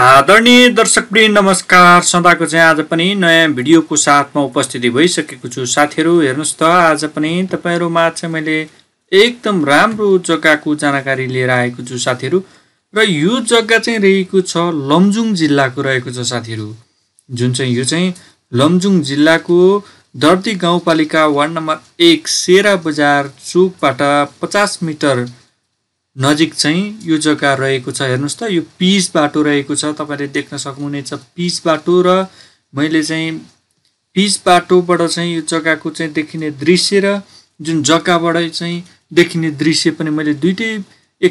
आदरणीय दर्शकप्रिय नमस्कार सदाको चाहिँ आज पनि नयाँ भिडियोको साथमा उपस्थिति भइसकेको छु साथीहरू हेर्नुहोस् त आज पनि तपाईँहरूमा चाहिँ मैले एकदम राम्रो जग्गाको जानकारी लिएर आएको छु साथीहरू र यो जग्गा चाहिँ रहेको छ लमजुङ जिल्लाको रहेको छ साथीहरू जुन चाहिँ यो चाहिँ लमजुङ जिल्लाको धर्ती गाउँपालिका वार्ड नम्बर एक सेरा बजार चोकबाट पचास मिटर नजिक चाहिँ यो जग्गा रहेको छ हेर्नुहोस् त यो पिच बाटो रहेको छ तपाईँले देख्न सक्नुहुनेछ पिच बाटो र मैले चाहिँ पिच बाटोबाट चाहिँ यो जग्गाको चाहिँ देखिने दृश्य र जुन जग्गाबाट चाहिँ देखिने दृश्य पनि मैले दुइटै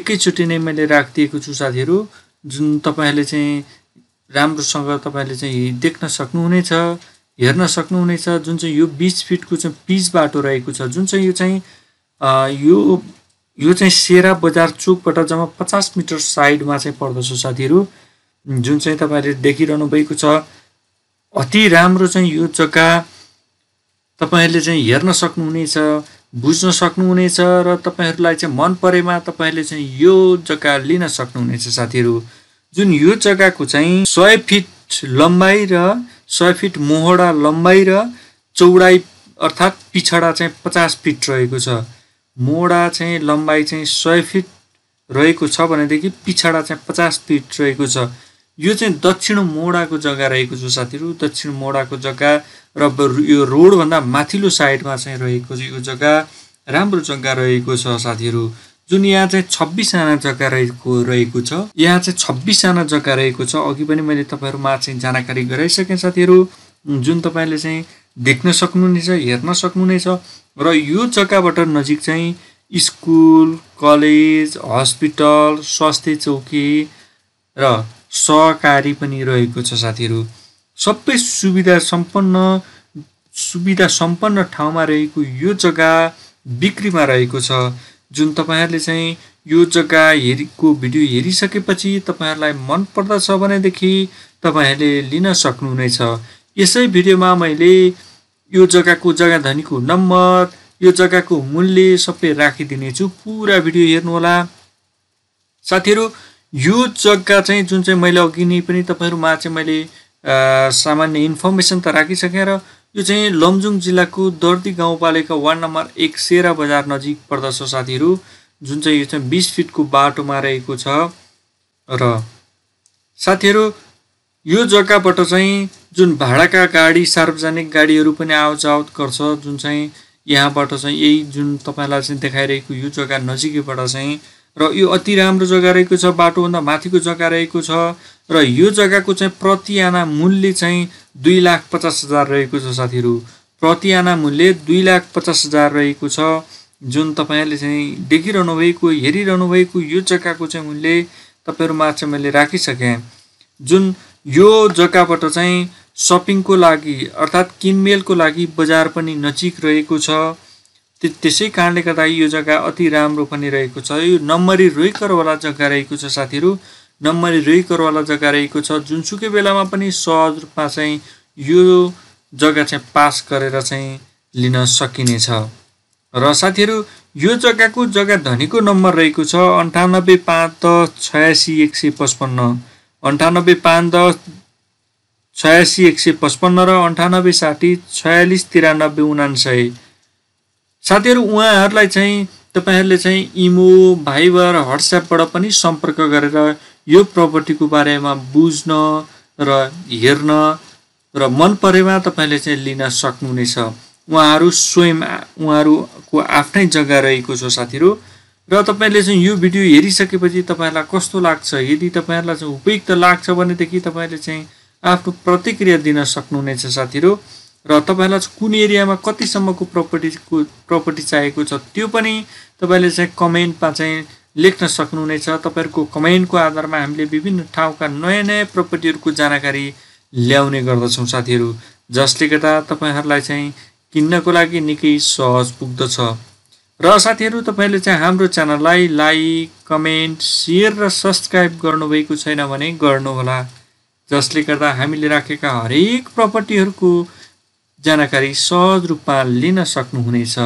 एकैचोटि नै मैले राखिदिएको छु साथीहरू जुन तपाईँहरूले चाहिँ राम्रोसँग तपाईँहरूले चाहिँ देख्न सक्नुहुनेछ हेर्न सक्नुहुनेछ जुन चाहिँ यो बिस फिटको चाहिँ पिच बाटो रहेको छ जुन चाहिँ यो चाहिँ यो यो चाहिँ सेरा बजार चोकबाट जम्मा पचास मिटर साइडमा चाहिँ पर्दछ साथीहरू जुन चाहिँ तपाईँले देखिरहनु भएको छ अति राम्रो चाहिँ यो जग्गा तपाईँहरूले चाहिँ हेर्न सक्नुहुनेछ बुझ्न सक्नुहुनेछ र तपाईँहरूलाई चाहिँ मन परेमा तपाईँहरूले चाहिँ यो जग्गा लिन सक्नुहुनेछ साथीहरू जुन यो जग्गाको चाहिँ सय फिट लम्बाइ र सय फिट मोहडा लम्बाइ र चौडाइ अर्थात् पिछडा चाहिँ पचास फिट रहेको छ मोडा चाहिँ लम्बाइ चाहिँ सय फिट रहेको छ भनेदेखि पिछाडा चाहिँ पचास फिट रहेको छ यो चाहिँ दक्षिण मोडाको जग्गा रहेको छ साथीहरू दक्षिण मोडाको जग्गा र यो रोडभन्दा माथिल्लो साइडमा चाहिँ रहेको यो जग्गा राम्रो जग्गा रहेको छ साथीहरू जुन यहाँ चाहिँ छब्बिसजना जग्गा रहेको रहेको छ यहाँ चाहिँ छब्बिसजना जग्गा रहेको छ अघि पनि मैले तपाईँहरूमा चाहिँ जानकारी गराइसकेँ साथीहरू जुन तपाईँले चाहिँ देख्न सक्नुहुनेछ हेर्न सक्नुहुनेछ र यो जग्गाबाट नजिक चाहिँ स्कुल कलेज हस्पिटल स्वास्थ्य चौकी र सहकारी पनि रहेको छ साथीहरू सबै सुविधा सम्पन्न सुविधा सम्पन्न ठाउँमा रहेको यो जग्गा बिक्रीमा रहेको छ जुन तपाईँहरूले चाहिँ यो जग्गा हेरेको भिडियो हेरिसकेपछि तपाईँहरूलाई मनपर्दछ भनेदेखि तपाईँहरूले लिन सक्नुहुनेछ यसै भिडियोमा मैले यो जग्गाको जग्गा धनीको नम्बर यो जग्गाको मूल्य सबै राखिदिनेछु पुरा भिडियो हेर्नुहोला साथीहरू यो जग्गा चाहिँ जुन चाहिँ मैले अघि नै पनि तपाईँहरूमा चाहिँ मैले सामान्य इन्फर्मेसन त राखिसकेँ र यो चाहिँ लमजुङ जिल्लाको दर्दी गाउँपालिका वार्ड नम्बर एक सेरा बजार नजिक पर्दछ साथीहरू जुन चाहिँ यो चाहिँ बिस फिटको बाटोमा रहेको छ र साथीहरू यो जग्गाबाट चाहिँ जुन भाडाका गाडी सार्वजनिक गाडीहरू पनि आवत गर्छ जुन चाहिँ यहाँबाट चाहिँ यही जुन तपाईँलाई चाहिँ देखाइरहेको यो जग्गा नजिकैबाट चाहिँ र यो अति राम्रो जग्गा रहेको छ बाटोभन्दा माथिको जग्गा रहेको छ र यो जग्गाको चाहिँ प्रतिआना मूल्य चाहिँ दुई लाख पचास हजार रहेको छ साथीहरू प्रतिआना मूल्य दुई लाख पचास हजार रहेको छ जुन तपाईँहरूले चाहिँ देखिरहनु भएको हेरिरहनु भएको यो जग्गाको चाहिँ मूल्य तपाईँहरूमा चाहिँ मैले राखिसकेँ जुन यो जग्गाबाट चाहिँ सपिङको लागि अर्थात् किनमेलको लागि बजार पनि नजिक रहेको छ त्यसै कारणले गर्दा यो जग्गा अति राम्रो पनि रहेको छ यो नम्बरी रोइकरवाला जग्गा रहेको छ साथीहरू नम्बरी रोइकरवाला जग्गा रहेको छ जुनसुकै बेलामा पनि सहज रूपमा चाहिँ यो जग्गा चाहिँ पास गरेर चाहिँ लिन सकिनेछ र साथीहरू यो जग्गाको जग्गा धनीको नम्बर रहेको छ अन्ठानब्बे पाँच दस छयासी एक सय पचपन्न अन्ठानब्बे पाँच दस छयासी एक सय पचपन्न र अन्ठानब्बे साठी छयालिस तिरानब्बे उनान्सय साथीहरू उहाँहरूलाई चाहिँ तपाईँहरूले चाहिँ इमो भाइबर वाट्सएपबाट पनि सम्पर्क गरेर यो प्रपर्टीको बारेमा बुझ्न र हेर्न र मन परेमा तपाईँले चाहिँ लिन सक्नुहुनेछ उहाँहरू स्वयं उहाँहरूको आफ्नै जग्गा रहेको छ साथीहरू र तपाईँले चाहिँ यो भिडियो हेरिसकेपछि तपाईँहरूलाई कस्तो लाग्छ यदि तपाईँहरूलाई चाहिँ उपयुक्त लाग्छ भनेदेखि तपाईँले चाहिँ आफ्नो प्रतिक्रिया दिन सक्नुहुनेछ साथीहरू र तपाईँलाई कुन एरियामा कतिसम्मको प्रपर्टीको प्रपर्टी चाहिएको छ त्यो पनि तपाईँले चाहिँ कमेन्टमा चाहिँ लेख्न सक्नुहुनेछ तपाईँहरूको कमेन्टको आधारमा हामीले विभिन्न ठाउँका नयाँ नयाँ प्रपर्टीहरूको जानकारी ल्याउने गर्दछौँ साथीहरू जसले गर्दा तपाईँहरूलाई चाहिँ किन्नको लागि निकै सहज पुग्दछ र साथीहरू तपाईँहरूले चाहिँ हाम्रो च्यानललाई लाइक कमेन्ट सेयर र सब्सक्राइब गर्नुभएको छैन भने गर्नुहोला जसले गर्दा हामीले राखेका हरेक प्रपर्टीहरूको जानकारी सहज रूपमा लिन सक्नुहुनेछ